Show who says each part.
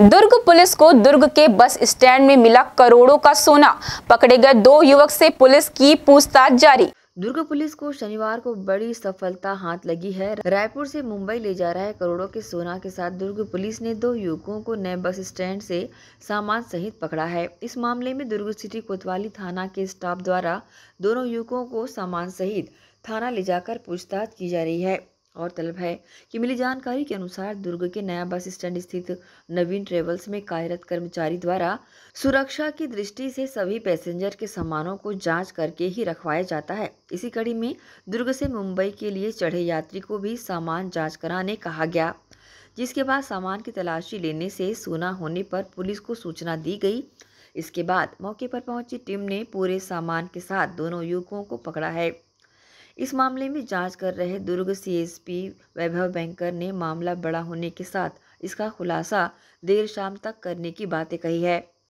Speaker 1: दुर्ग police को दुर्ग के bus stand में मिला करोड़ों का सोना पकड़े गए दो युवक से पुलिस की पूछताछ जारी
Speaker 2: दुर्ग पुलिस को शनिवार को बड़ी सफलता हाथ लगी है रायपुर से मुंबई ले जा रहे करोड़ों के सोना के साथ दुर्ग पुलिस ने दो युवकों को नए बस स्टैंड से सामान सहित पकड़ा है इस मामले में दुर्ग सिटी कोतवाली थाना के स्टाफ द्वारा दोनों युवकों को सामान सहित थाना ले जाकर पूछताछ की जा रही है और तलब है कि मिली जानकारी के अनुसार दुर्ग के नया बस स्टैंड स्थित नवीन ट्रेवल्स में कार्यरत कर्मचारी द्वारा सुरक्षा की दृष्टि से सभी पैसेंजर के सामानों को जांच करके ही रखवाया जाता है इसी कड़ी में दुर्ग से मुंबई के लिए चढ़े यात्री को भी सामान जाँच कराने कहा गया जिसके बाद सामान की तलाशी लेने से सोना होने पर पुलिस को सूचना दी गई इसके बाद मौके पर पहुंची टीम ने पूरे सामान के साथ दोनों युवकों को पकड़ा है इस मामले में जांच कर रहे दुर्ग सीएसपी वैभव बैंकर ने मामला बड़ा होने के साथ इसका खुलासा देर शाम तक करने की बातें कही है